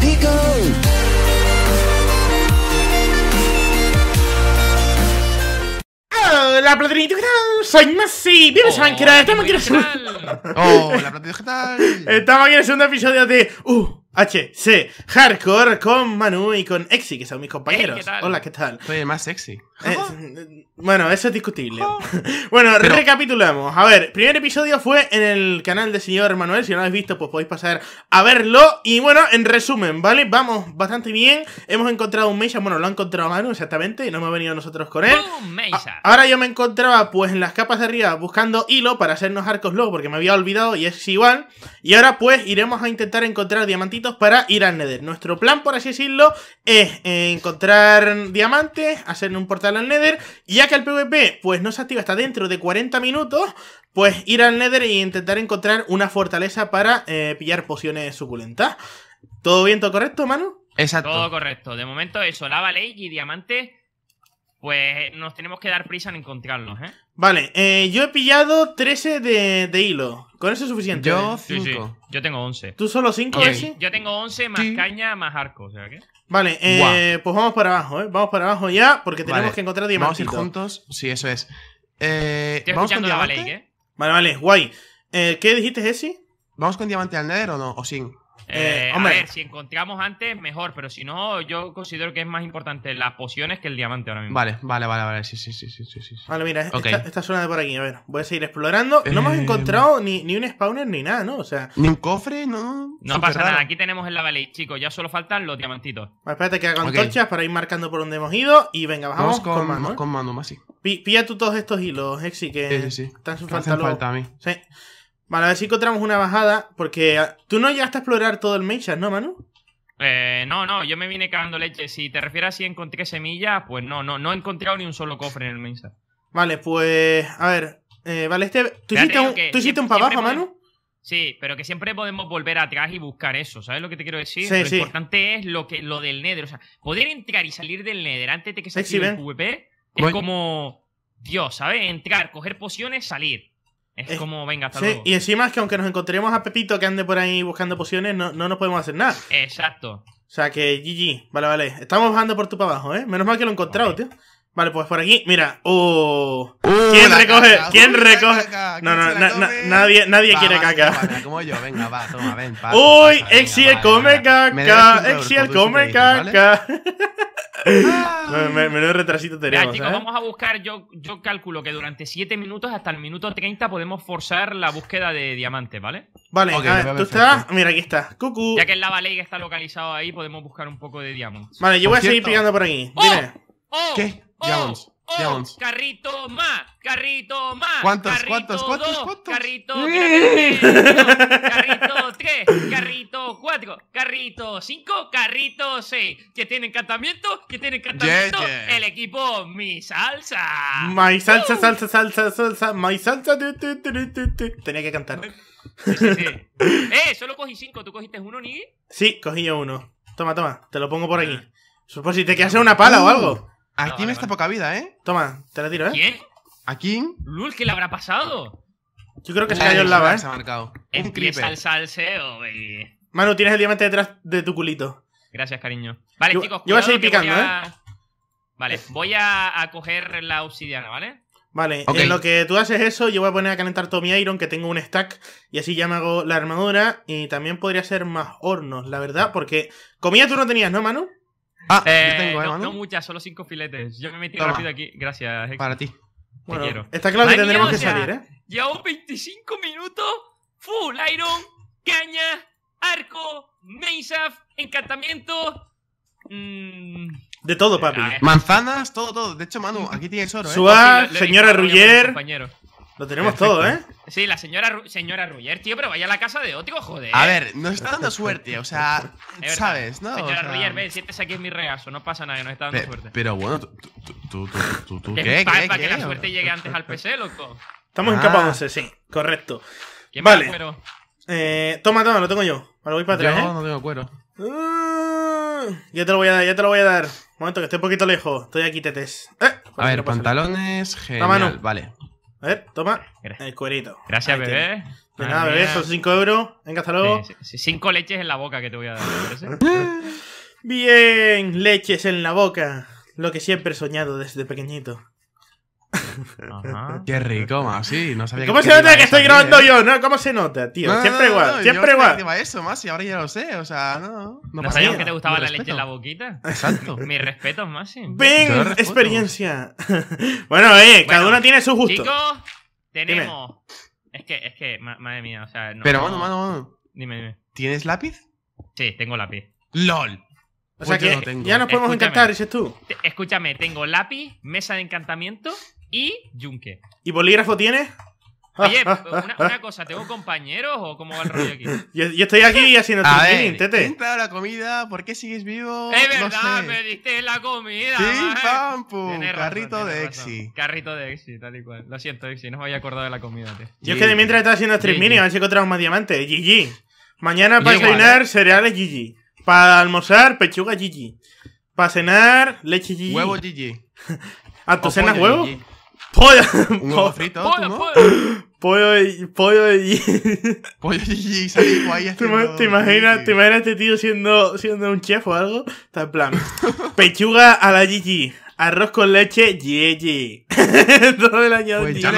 digo. Hola, platinito ¿qué tal? Soy Masi, bienvenidos a Minecraft. Estamos aquí en el Hola, ¿qué tal? Estamos aquí en el segundo episodio de UHC Hardcore con Manu y con Exi, que son mis compañeros. Hola, ¿qué tal? Soy el más sexy. Eh, bueno, eso es discutible. bueno, recapitulemos recapitulamos. A ver, primer episodio fue en el canal del señor Manuel. Si no lo habéis visto, pues podéis pasar a verlo. Y bueno, en resumen, ¿vale? Vamos bastante bien. Hemos encontrado un Meisha. Bueno, lo ha encontrado Manu, exactamente. Y no hemos venido nosotros con él. Ahora yo me encontraba, pues, en las capas de arriba buscando hilo para hacernos arcos luego, porque me había olvidado y es igual. Y ahora, pues, iremos a intentar encontrar diamantitos para ir al Nether. Nuestro plan, por así decirlo, es encontrar diamantes, hacer un portal al Nether. ya que el PvP pues no se activa hasta dentro de 40 minutos, pues ir al Nether e intentar encontrar una fortaleza para eh, pillar pociones suculentas. ¿Todo bien, todo correcto, Manu? Exacto. Todo correcto. De momento eso, lava ley y diamante pues nos tenemos que dar prisa en encontrarlos, ¿eh? Vale, eh, yo he pillado 13 de, hilo. Con eso es suficiente. Yo 5. ¿eh? Yo tengo 11. ¿Tú solo 5, Jesse? Yo tengo 11 más caña más arco, o sea Vale, eh, pues vamos para abajo, ¿eh? Vamos para abajo ya, porque tenemos que encontrar diamantes. Vamos ir juntos. Sí, eso es. Eh, ¿Vamos con diamante? Vale, vale, guay. ¿Qué dijiste, Jesse? ¿Vamos con diamante al nether o no? ¿O sin? Eh, eh, a ver, si encontramos antes, mejor, pero si no, yo considero que es más importante las pociones que el diamante ahora mismo. Vale, vale, vale, vale, sí, sí, sí, sí, sí. sí. Vale, mira, esta, zona de por aquí, a ver, voy a seguir explorando. No hemos eh, encontrado ni, ni, un spawner ni nada, ¿no? O sea... Ni un cofre, no. No pasa nada, aquí tenemos el lavalet, chicos, ya solo faltan los diamantitos. espérate que hagan okay. para ir marcando por donde hemos ido y venga, bajamos con, con, Con más sí. Pilla tú todos estos hilos, Exi, que sí, sí, sí. Están falta a mí. Sí. Vale, a ver si encontramos una bajada, porque ah, tú no llegaste a explorar todo el Mesa, ¿no, Manu? Eh, no, no, yo me vine cagando leche. Si te refieres a si encontré semillas, pues no, no, no he encontrado ni un solo cofre en el Mesa Vale, pues, a ver, eh, vale, este... ¿Tú hiciste un, ¿tú para abajo, Manu? Sí, pero que siempre podemos volver atrás y buscar eso, ¿sabes lo que te quiero decir? lo importante es lo que lo del Nether, o sea, poder entrar y salir del Nether antes de que se el PvP es como Dios, ¿sabes? Entrar, coger pociones, salir. Es, como, venga, hasta sí, Y encima es que aunque nos encontremos a Pepito que ande por ahí buscando pociones, no, nos podemos hacer nada. Exacto. O sea que GG, vale, vale. Estamos bajando por tu para abajo, ¿eh? Menos mal que lo he encontrado, tío. Vale, pues por aquí, mira. Oh. Uh, ¿Quién recoge? ¿Quién recoge? no, no, nadie, nadie quiere caca. como yo, venga, va, toma, ven. Uy, Exiel come caca. Exiel come caca. me, doy retrasito tenemos. chicos, ¿eh? vamos a buscar. Yo, yo calculo que durante 7 minutos hasta el minuto 30 podemos forzar la búsqueda de diamantes, ¿vale? Vale, okay, tú estás. Mira, aquí está. Cucu. Ya que el lava lake está localizado ahí, podemos buscar un poco de diamantes. Vale, yo voy a seguir picando por aquí. ¡Oh! Dime. ¡Oh! ¿Qué? Oh, Oh, carrito más, carrito más. ¿Cuántos, carrito cuántos, cuántos, dos, cuántos? Carrito, carrito 3, carrito 4, carrito 5, carrito 6. Que tiene encantamiento, que tiene encantamiento. El equipo Mi Salsa. ¡Mi uh. salsa, salsa, salsa, salsa, ¡Mi Salsa. Tenía que cantar. Sí, sí, sí. eh, solo cogí 5. ¿Tú cogiste uno, Nigi? Sí, cogí yo uno. Toma, toma, te lo pongo por aquí. Ah. Supongo que te una pala o algo. Aquí me está poca vida, ¿eh? Toma, te la tiro, ¿eh? ¿Quién? Aquí. Lul, ¿qué le habrá pasado? Yo creo que se cayó ¿eh? en lava, ¿eh? Se ha marcado. al al salseo, baby. Manu, tienes el diamante detrás de tu culito. Gracias, cariño. Vale, chicos, yo voy a seguir picando, ¿eh? Vale, voy a, coger la obsidiana, ¿vale? Vale, en lo que tú haces eso, yo voy a poner a calentar todo mi iron, que tengo un stack, y así ya me hago la armadura, y también podría ser más hornos, la verdad, porque comida tú no tenías, ¿no, Manu? Ah, yo eh, tengo, ¿eh, no, no, muchas, solo cinco filetes. Yo me metí Toma. rápido aquí. Gracias, Hex. Para ti. Bueno, Está claro que tendremos que salir, ¿eh? Llevamos 25 minutos. Full Iron, caña, arco, Mainsaf, encantamiento. Mm. De todo, eh, papi. Ah, eh. Manzanas, todo, todo. De hecho, Manu, aquí tienes oro. ¿eh? Suar, señora Ruller. Lo tenemos todo, ¿eh? Sí, la señora, señora Ruller, tío, pero vaya a la casa de Ótico, joder. A ver, no está dando suerte, o sea, ¿sabes? ¿no? Señora o ven, siéntese aquí en mi regazo, no pasa nada, no está dando suerte. Pero bueno, tú, tú, tú, ¿qué? Para, que la suerte llegue antes al PC, loco. Estamos ah. en capa sí, correcto. vale. Eh, toma, toma, lo tengo yo. Ahora voy para atrás, ¿eh? no tengo cuero. Uh, ya te lo voy a dar, ya te lo voy a dar. Un momento, que estoy un poquito lejos. Estoy aquí, tetes. Eh, a ver, pantalones, genial. Vale. A ver, toma. El cuerito. Gracias, bebé. Pues nada, bebé, son 5 euros. Venga, hasta luego. 5 leches en la boca que te voy a dar. Bien, leches en la boca. Lo que siempre he soñado desde pequeñito. Qué rico, Masi. ¿Cómo se nota que estoy grabando yo? ¿no? ¿Cómo se nota, tío? siempre igual, siempre igual. eso, Masi, ahora ya lo sé. O sea, no. ¿No, sabías que te gustaba la leche en la boquita? Exacto. Mis respetos, Masi. Ven, experiencia. bueno, eh, cada uno tiene su gusto. Chicos, tenemos. Es que, es que, madre mía, o sea. Pero, bueno mano, mano. Dime, dime. ¿Tienes lápiz? Sí, tengo lápiz. ¡LOL! O sea pues que ya nos podemos encantar, dices tú. Escúchame, tengo lápiz, mesa de encantamiento y Yunque. ¿Y bolígrafo tienes? Oye, una, cosa, ¿tengo compañeros o cómo va el rollo aquí? Yo, estoy aquí haciendo streaming, Tete. la comida? ¿Por qué sigues vivo? Es verdad, me diste la comida. Sí, pam, Carrito de Exi. Carrito de Exi, tal y cual. Lo siento, Exi, no me había acordado de la comida, tío. Yo es que de mientras estaba haciendo stream mini, a ver si encontramos más diamantes. GG. Mañana para desayunar, cereales GG. Para almorzar, pechuga GG. Para cenar, leche GG. Huevo GG. ¿A tu cenas huevo? Pollo. Un huevo frito, pollo, ¿tú, pollo, no? pollo y. Pollo y. pollo y salivo ahí ¿Te, ¿Te, imaginas, ¿Te imaginas este tío siendo, siendo un chef o algo? Está en plan. Pechuga a la GG. Arroz con leche, Gigi. todo el año pues ya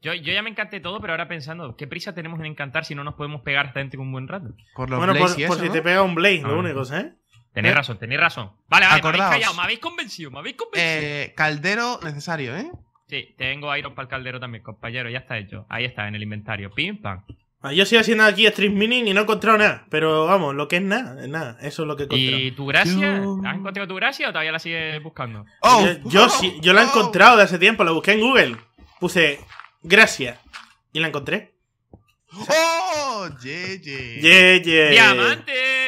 Yo, ya me encanté todo, pero ahora pensando, ¿qué prisa tenemos en encantar si no nos podemos pegar hasta dentro un buen rato? Por bueno, por, si te pega un blaze, lo ah. único, ¿eh? Tenéis ¿Eh? razón, tenéis razón. Vale, vale, me habéis callado, me habéis convencido, me habéis convencido. Eh, caldero necesario, ¿eh? Sí, tengo Iron para el caldero también, compañero, ya está hecho. Ahí está, en el inventario. Pim, pam. Ah, yo sigo haciendo aquí stream mining y no he encontrado nada. Pero vamos, lo que es nada, es nada. Eso es lo que he encontrado. ¿Y tu gracia? ¿Has encontrado tu gracia o todavía la sigues buscando? Oh, yo, oh, sí, yo oh, la he oh. encontrado de hace tiempo, la busqué en Google. Puse gracia y la encontré. ¡Oh! Yeye. Yeye.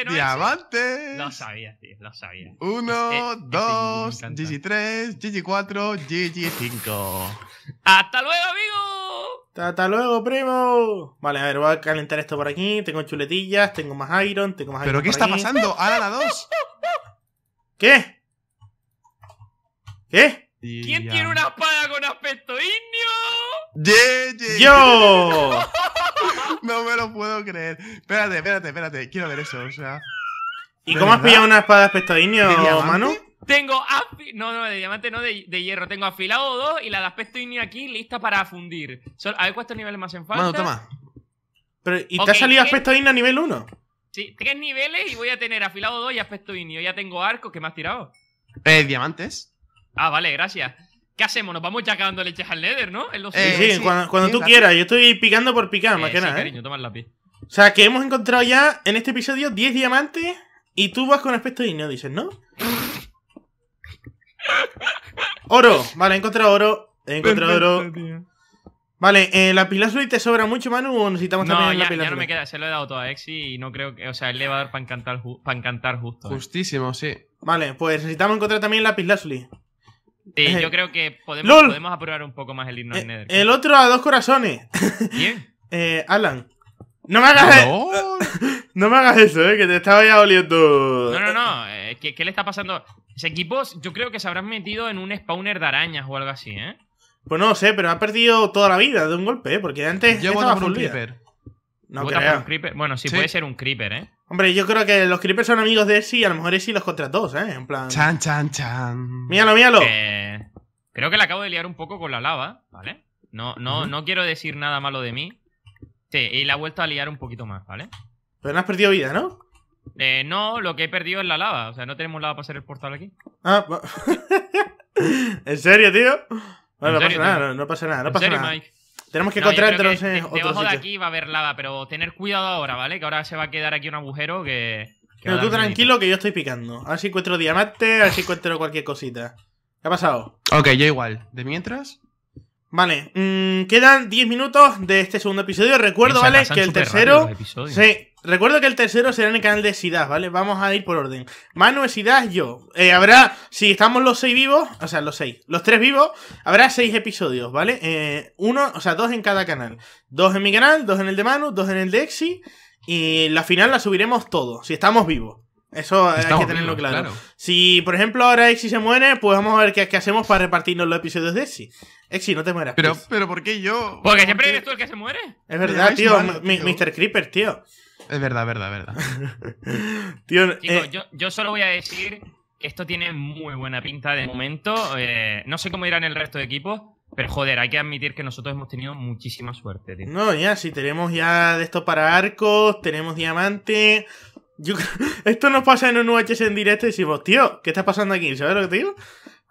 Diamante. Lo sabía, tío, lo sabía. Uno, eh, este dos, tres 3, gg 4, 5. ¡Hasta luego, amigo! ¡Hasta luego, primo! Vale, a ver, voy a calentar esto por aquí. Tengo chuletillas, tengo más iron, tengo más ¿Pero qué está pasando? ¡Ahora la 2! ¿Qué? ¿Qué? ¿Quién tiene una espada con aspecto indio? ¡Yo! no me lo puedo creer. Espérate, espérate, espérate. Quiero ver eso, o sea. ¿Y cómo has pillado una espada de indio, Manu? Tengo afi no, no, de diamante no, de, hierro. Tengo afilado dos y la de aspecto indio aquí lista para fundir. a ver cuántos niveles más en falta. Bueno, toma. Pero, ¿Y te ha salido aspecto indio a nivel 1? Sí, tres niveles y voy a tener afilado dos y aspecto inio. Ya tengo arco, ¿qué me has tirado? Eh, diamantes. Ah, vale, gracias. ¿Qué hacemos? Nos vamos ya cagando leches al Nether, ¿no? Eh, sí, cuando, tú quieras. Yo estoy picando por picar, más que nada. ¿eh? O sea, que hemos encontrado ya en este episodio 10 diamantes y tú vas con aspecto de no dices, ¿no? oro. Vale, he encontrado oro. He encontrado oro. Vale, eh, ¿la Pilazuli te sobra mucho, Manu, o necesitamos no, también ya, la Pilazuli? ya no me queda, se lo he dado todo a Exi y no creo que... O sea, él le va a dar para encantar, para encantar justo. Eh. Justísimo, sí. Vale, pues necesitamos encontrar también la Pilazuli. Sí, eh, yo creo que podemos, aprobar un poco más el himno eh, Nether. El otro a dos corazones. Bien. eh, Alan. No me hagas eso. no me hagas eso, eh, que te estaba ya oliendo. No, no, no. Eh, ¿qué, le está pasando? Ese equipos yo creo que se habrán metido en un spawner de arañas o algo así, ¿eh? Pues no sé, pero ha perdido toda la vida de un golpe, ¿eh? Porque antes. Yo voy a no creo. Bueno, sí, puede ser un creeper, ¿eh? Hombre, yo creo que los creepers son amigos de sí, a lo mejor Esi los todos, ¿eh? En plan. Chan, chan, chan. Míralo, míralo. creo que la acabo de liar un poco con la lava, ¿vale? No, no, quiero decir nada malo de mí. Sí, y la ha vuelto a liar un poquito más, ¿vale? Pero no has perdido vida, ¿no? Eh, no, lo que he perdido es la lava. O sea, no tenemos lava para hacer el portal aquí. Ah, ¿en serio, tío? Bueno, no, pasa nada, no, pasa nada, no pasa nada. Tenemos que no, encontrar Debajo de aquí va a haber nada, pero tener cuidado ahora, ¿vale? Que ahora se va a quedar aquí un agujero que... pero tú tranquilo que yo estoy picando. A ver si encuentro diamante, a ver si encuentro cualquier cosita. ¿Qué ha pasado? Ok, yo igual. De mientras... Vale, mm, quedan 10 minutos de este segundo episodio. Recuerdo, ¿vale? Que el tercero. Sí, recuerdo que el tercero será en el canal de Sidas, ¿vale? Vamos a ir por orden. Manu, Sidas, yo. Eh, habrá, si estamos los 6 vivos, o sea, los 6, los 3 vivos, habrá 6 episodios, ¿vale? Eh, uno, o sea, dos en cada canal. Dos en mi canal, dos en el de Manu, dos en el de Exi. Y la final la subiremos todos, si estamos vivos. Eso hay que tenerlo claro. Si, por ejemplo, ahora Exi se muere, pues vamos a ver qué, hacemos para repartirnos los episodios de Exi. Exi, no te mueras. Pero, pues. pero ¿por qué yo? Porque siempre eres tú el que se muere. Es verdad, tío, Mr. Creeper, tío. Es verdad, verdad, verdad. tío, eh, yo, solo voy a decir que esto tiene muy buena pinta de momento. Eh, no sé cómo irán el resto de equipos, pero joder, hay que admitir que nosotros hemos tenido muchísima suerte, tío. No, ya, si tenemos ya de esto para arcos, tenemos diamante, esto nos pasa en un UHS en directo y decimos, tío, ¿qué está pasando aquí? ¿Sabes lo que te digo?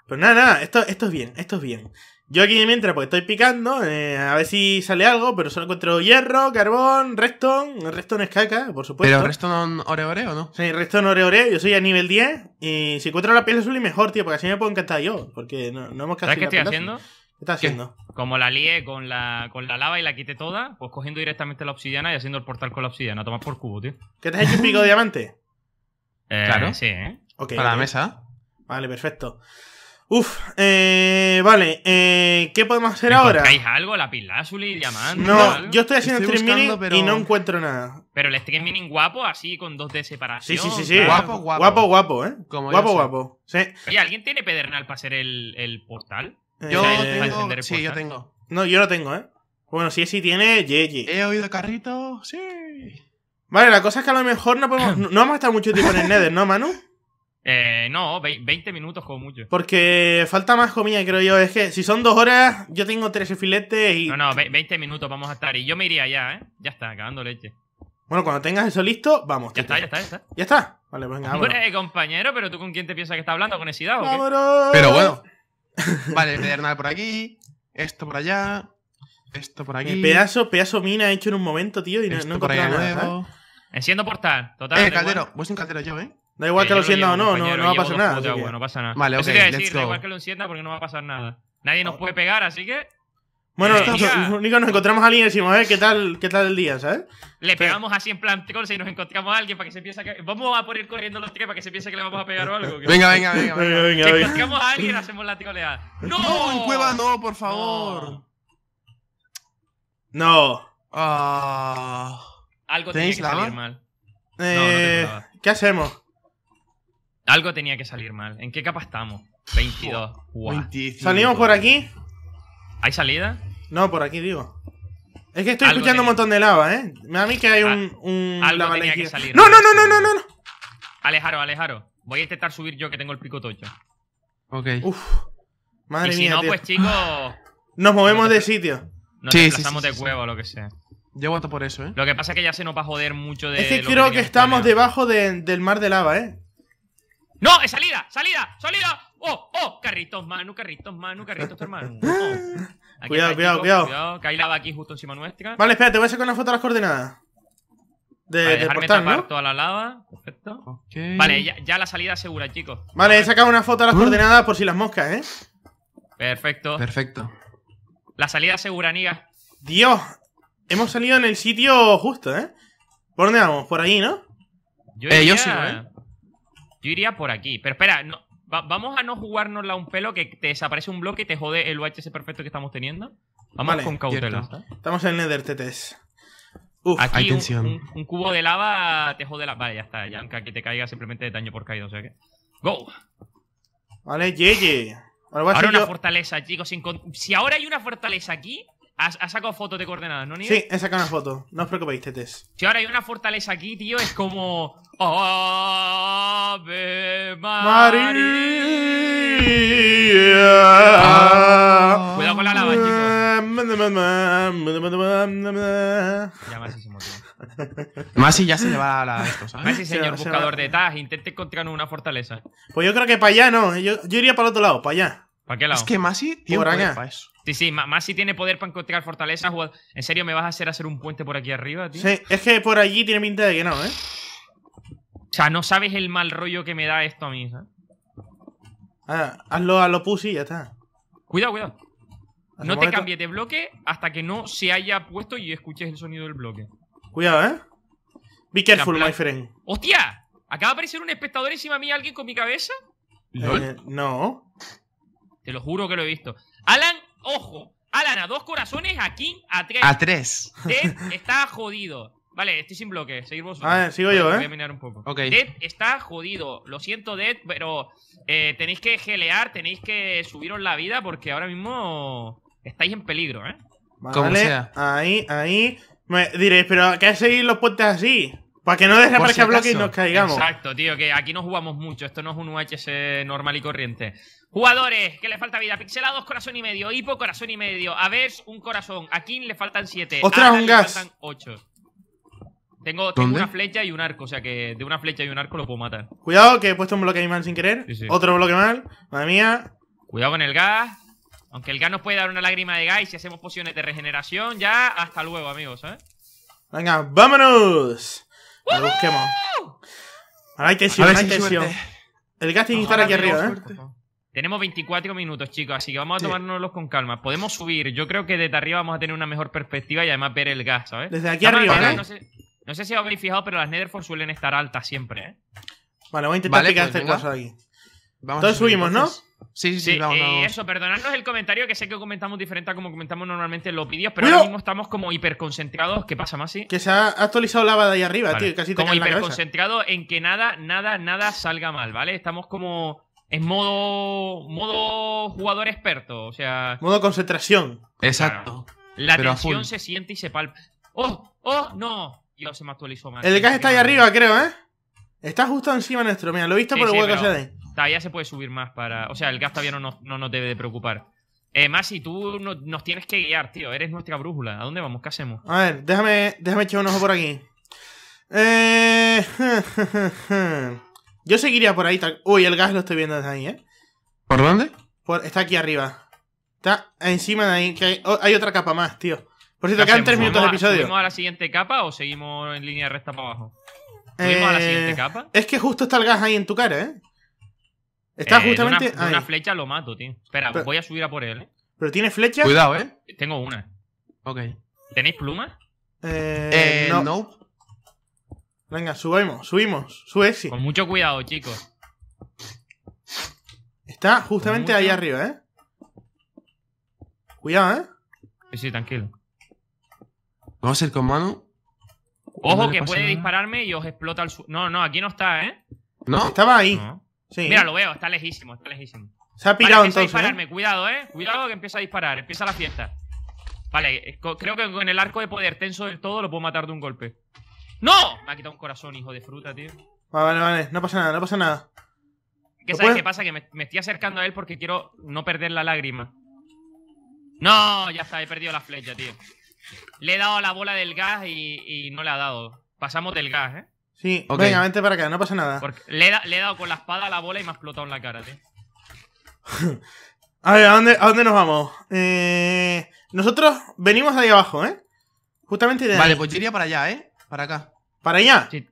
Pues nada, nada, esto, esto es bien, esto es bien. Yo aquí mientras pues estoy picando, eh, a ver si sale algo, pero solo encuentro hierro, carbón, redstone, redstone es caca, por supuesto. ¿Pero redstone ore ore o no? Sí, redstone ore ore, yo soy a nivel 10 y si encuentro la piel azul y mejor, tío, porque así me puedo encantar yo, porque no, no hemos ¿Sabes qué estoy haciendo? ¿Qué estás haciendo? Como la lié con la, con la lava y la quité toda, pues cogiendo directamente la obsidiana y haciendo el portal con la obsidiana. Tomás por cubo, tío. ¿Qué te has hecho un pico de diamante? Eh, claro. Sí, ¿eh? Para la mesa. Vale, perfecto. Uf, eh, vale, eh, ¿qué podemos hacer ahora? ahora? hay algo? ¿La azul y diamante? No, yo estoy haciendo el stream y no encuentro nada. Pero el stream mini guapo, así con dos de separación. Sí, sí, sí. sí. Guapo, guapo. Guapo, guapo, ¿eh? guapo, guapo. Sí. Oye, ¿alguien tiene pedernal para hacer el, el portal? Eh, yo tengo, sí, yo tengo. No, yo no tengo, ¿eh? Bueno, si sí tiene, Yeji. He oído carrito, sí. Vale, la cosa es que a lo mejor no podemos. no vamos a estar mucho tiempo en el Nether, ¿no, Manu? Eh, no, 20 minutos como mucho. Porque falta más comida, creo yo. Es que si son dos horas, yo tengo 13 filetes y. No, no, 20 minutos vamos a estar. Y yo me iría ya, ¿eh? Ya está, acabando leche. Bueno, cuando tengas eso listo, vamos. Ya está, ya está, ya está. ¿Ya está? Vale, venga, Hombre, compañero, pero tú con quién te piensas que está hablando, con ese Pero bueno. Vale, pedernal por aquí, esto por allá, esto por aquí. Eh, pedazo, pedazo mina hecho en un momento, tío, y no, no por nada. Enciendo portal, total. Eh, caldero, voy sin caldero yo, ¿eh? Da igual eh, que, lo encienda o no, no, no va a pasar nada. pasa nada. Vale, ok, decir, da igual que lo encienda porque no va a pasar nada. Nadie nos oh. puede pegar, así que. Bueno, lo nos encontramos a alguien y decimos, ¿eh? ¿Qué tal, ¿qué tal el día, sabes? Le pegamos así en plan trolls y nos encontramos a alguien para que se piense que. Vamos a poner corriendo los tres para que se piense que le vamos a pegar o algo. Venga, venga, venga, venga, venga. Si encontramos a alguien, hacemos la troleada. ¡No! ¡No, en cueva no, por favor! No. Ah. Algo tenía que salir mal. Eh, ¿Qué hacemos? Algo tenía que salir mal. ¿En qué capa estamos? 22. Salimos por aquí. ¿Hay salida? No, por aquí digo. Es que estoy escuchando un montón de lava, ¿eh? A mí que hay un, ah, lava salir, no, no, no, no, no, no, Alejaro, alejaro. Voy a intentar subir yo que tengo el pico tocho. Ok. Uf. Madre mía. no, pues chicos. Nos movemos de sitio. Nos sí, de cueva o lo que sea. Yo aguanto por eso, ¿eh? Lo que pasa es que ya se nos va a joder mucho de. Es que creo que, estamos debajo del mar de lava, ¿eh? ¡No! ¡Es salida! ¡Salida! ¡Salida! oh, oh, carritos Manu, carritos Manu, carritos hermano. Oh. Cuidado, cuidado, cuidado, cuidado. Que hay lava aquí justo encima nuestra. Vale, espérate, voy a sacar una foto de las coordenadas. De, vale, toda la lava. Perfecto. Vale, ya, la salida segura, chicos. Vale, he sacado una foto de las ¿Ah? coordenadas por si las moscas, ¿eh? Perfecto. Perfecto. La salida segura, niga. Dios, hemos salido en el sitio justo, ¿eh? ¿Por dónde vamos? Por ahí, ¿no? Yo iría, eh, yo sigo, ¿eh? Yo iría por aquí. Pero espera, no, vamos a no jugárnosla un pelo que te desaparece un bloque y te jode el UHS perfecto que estamos teniendo. Vamos con cautela. Estamos en Nether TTS. Uf, Un, cubo de lava te jode la. Vale, ya está. Ya que te caiga simplemente de daño por caído. O sea que. ¡Go! Vale, Yeye. Ahora, ahora una fortaleza, chicos. Si ahora hay una fortaleza aquí, has, sacado fotos de coordenadas, ¿no, ni Sí, he sacado una foto. No os preocupéis, tetes. Si ahora hay una fortaleza aquí, tío, es como. ¡Oh, María. Cuidado con la lava, chicos. Ya Masi se motiva. Masi ya se le va a la, esto, Masi, señor buscador de Tag, intente encontrar una fortaleza. Pues yo creo que para allá no. Yo, yo iría para el otro lado, para allá. ¿Para qué lado? Es que Masi tiene poder para eso. Sí, sí, Masi tiene poder para encontrar fortalezas. ¿En serio me vas a hacer hacer un puente por aquí arriba, tío? Sí, es que por allí tiene pinta de que no, ¿eh? O sea, no sabes el mal rollo que me da esto a mí, ¿sabes? Ah, hazlo a lo pussy y ya está. Cuidado, cuidado. No te cambies de bloque hasta que no se haya puesto y escuches el sonido del bloque. Cuidado, ¿eh? Be careful, my friend. ¡Hostia! Acaba de aparecer un espectador encima de mí, alguien con mi cabeza. Eh, no. Te lo juro que lo he visto. Alan, ojo. Alan, a dos corazones, aquí a tres. A tres. está jodido. Vale, estoy sin bloque. Seguir vosotros. Ah, eh, sigo yo, ¿eh? Voy a eh. minar un poco. Okay. Dead está jodido. Lo siento, Dead, pero eh, tenéis que gelear, tenéis que subiros la vida porque ahora mismo estáis en peligro, ¿eh? Vale, ahí, ahí. Me diréis, pero ¿qué hacéis los puentes así? Para que no desaparezca bloque y nos caigamos. Exacto, tío, que aquí no jugamos mucho. Esto no es un UHS normal y corriente. Jugadores, que le falta vida. Pixelados, corazón y medio. Hipo, corazón y medio. A ver, un corazón. A King le faltan siete. Otra a un gas. Le faltan ocho. Tengo, una flecha y un arco, o sea que de una flecha y un arco lo puedo matar. Cuidado, que he puesto un bloque animal mal sin querer. Otro bloque mal. Madre mía. Cuidado con el gas. Aunque el gas nos puede dar una lágrima de gas y si hacemos pociones de regeneración, ya hasta luego, amigos, ¿sabes? ¿eh? Venga, vámonos. Lo busquemos. Ahora hay tensión, El gas tiene que estar aquí arriba, ¿eh? Tenemos 24 minutos, chicos, así que vamos a tomárnoslos con calma. Podemos subir, yo creo que desde arriba vamos a tener una mejor perspectiva y además ver el gas, ¿sabes? Desde aquí arriba, ¿eh? No sé si os habéis fijado, pero las Netherforce suelen estar altas siempre. ¿eh? Vale, voy a intentar vale, explicar pues este caso Vamos subimos, ¿no? Sí, sí, sí. vamos, y eh, eso, perdonadnos el comentario, que sé que comentamos diferente a como comentamos normalmente en los vídeos, pero ahora mismo estamos como hiperconcentrados. ¿Qué pasa, Masi? Que se ha actualizado la de ahí arriba, tío, casi te Como hiperconcentrados en que nada, nada, nada salga mal, ¿vale? Estamos como en modo, modo jugador experto, o sea... Modo concentración. Exacto. La tensión se siente y se palpa. ¡Oh! ¡Oh! ¡No! Yo se me actualizó más. El gas está ahí arriba, creo, ¿eh? Está justo encima nuestro. Mira, lo he visto por el hueco se de Todavía se puede subir más para. O sea, el gas todavía no nos, debe de preocupar. Eh, Masi, tú nos tienes que guiar, tío. Eres nuestra brújula. ¿A dónde vamos? ¿Qué hacemos? A ver, déjame, déjame echar un ojo por aquí. Eh... Yo seguiría por ahí. Uy, el gas lo estoy viendo desde ahí, ¿eh? ¿Por dónde? Está aquí arriba. Está encima de ahí. Oh, hay otra capa más, tío. Por cierto, quedan tres minutos de episodio. ¿Subimos a la siguiente capa o seguimos en línea recta para abajo? ¿Subimos a la eh, siguiente capa? Es que justo está el gas ahí en tu cara, ¿eh? Está eh, justamente. una, una, flecha lo mato, tío. Espera, voy a subir a por él, ¿eh? ¿Pero tiene flecha? Cuidado, ¿eh? Tengo una. Ok. ¿Tenéis plumas? Eh, eh no. Venga, subimos, subimos. Sube, sí. Con mucho cuidado, chicos. Está justamente ahí arriba, ¿eh? Cuidado, ¿eh? Sí, sí, tranquilo. Vamos a ir con mano. Ojo que puede dispararme y os explota el su... No, no, aquí no está, ¿eh? No, estaba ahí. Mira, lo veo, está lejísimo, está lejísimo. Se ha pirado entonces. ¿eh? dispararme. Cuidado, eh. Cuidado que empieza a disparar, empieza la fiesta. Vale, eh, creo que con el arco de poder tenso del todo lo puedo matar de un golpe. ¡No! Me ha quitado un corazón, hijo de fruta, tío. Vale, vale, no pasa nada, no pasa nada. ¿Qué sabes qué pasa? Que me, estoy acercando a él porque quiero no perder la lágrima. ¡No! Ya está, he perdido la flecha, tío. Le he dado la bola del gas y, no le ha dado. Pasamos del gas, ¿eh? Sí, okay. venga, para acá, no pasa nada. le, he dado con la espada a la bola y me ha explotado en la cara, tío. a ver, ¿a dónde, nos vamos? Eh, nosotros venimos ahí abajo, ¿eh? Justamente de Vale, pues yo iría para allá, ¿eh? Para acá. ¿Para allá? Sí.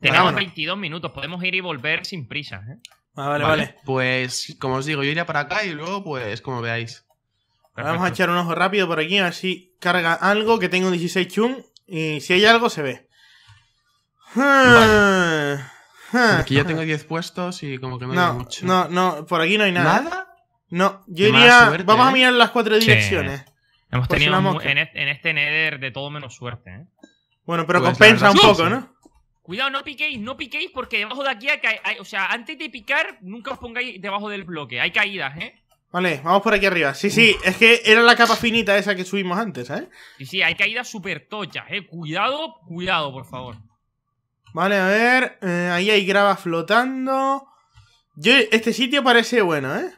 Tenemos 22 minutos, podemos ir y volver sin prisa, ¿eh? Ah, vale, vale. Pues, como os digo, yo iría para acá y luego, pues, como veáis. Vamos a echar un ojo rápido por aquí, a ver si carga algo que tengo 16 chum y si hay algo se ve. Ah, aquí ya tengo 10 ah. puestos y como que no, no mucho. No, no, por aquí no hay nada. ¿Nada? No, yo diría... vamos a ¿eh? mirar las cuatro direcciones. Hemos tenido en, este Nether de todo menos suerte, ¿eh? Bueno, pero pues compensa un poco, ¿no? Cuidado, no piquéis, no piquéis porque debajo de aquí hay, hay, O sea, antes de picar, nunca os pongáis debajo del bloque. Hay caídas, ¿eh? Vale, vamos por aquí arriba. Sí, sí, es que era la capa finita esa que subimos antes, ¿eh? Sí, sí, hay caídas súper tochas, ¿eh? Cuidado, cuidado, por favor. Vale, a ver. Eh, ahí hay grava flotando. Yo, este sitio parece bueno, ¿eh?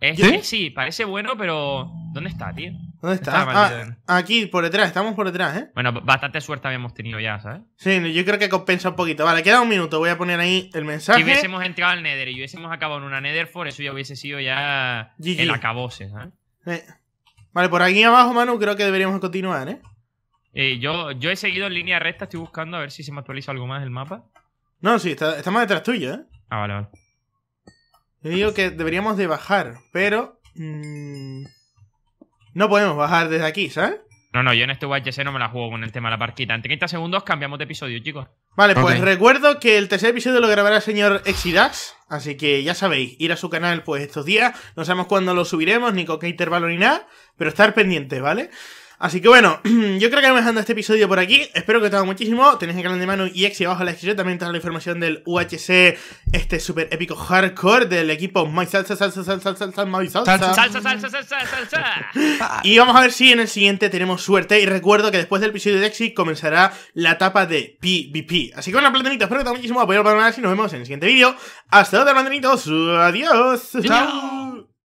Este ¿Sí? sí, parece bueno, pero. ¿Dónde está, tío? ¿Dónde está? Ah, aquí, por detrás, estamos por detrás, ¿eh? Bueno, bastante suerte habíamos tenido ya, ¿sabes? Sí, yo creo que compensa un poquito. Vale, queda un minuto, voy a poner ahí el mensaje. Si hubiésemos entrado al Nether y hubiésemos acabado en una Nether for, eso ya hubiese sido ya el acabose, ¿sabes? Eh. Vale, por aquí abajo, Manu, creo que deberíamos continuar, ¿eh? ¿eh? yo, yo he seguido en línea recta, estoy buscando a ver si se me actualiza algo más el mapa. No, sí, está, más detrás tuyo, ¿eh? Ah, vale, vale. Le digo que deberíamos de bajar, pero... Mm, no podemos bajar desde aquí, ¿sabes? No, no, yo en este UHC no me la juego con el tema de la parquita. En 30 segundos cambiamos de episodio, chicos. Vale, pues recuerdo que el tercer episodio lo grabará el señor Exidax. Así que ya sabéis, ir a su canal pues estos días. No sabemos cuándo lo subiremos, ni con qué intervalo ni nada. Pero estar pendiente, vale Así que bueno, yo creo que vamos dejando este episodio por aquí. Espero que os haya muchísimo. Tenéis el canal de Manu y Exi abajo en la descripción. También toda la información del UHC, este super épico hardcore del equipo My Salsa, Salsa, Salsa, Salsa, Salsa. Salsa, salsa, salsa, y vamos a ver si en el siguiente tenemos suerte. Y recuerdo que después del episodio de Exi comenzará la etapa de PvP. Así que bueno, plantita espero que os haya muchísimo. para para nada y nos vemos en el siguiente vídeo. Hasta luego, plantanitos. Adiós. Chao.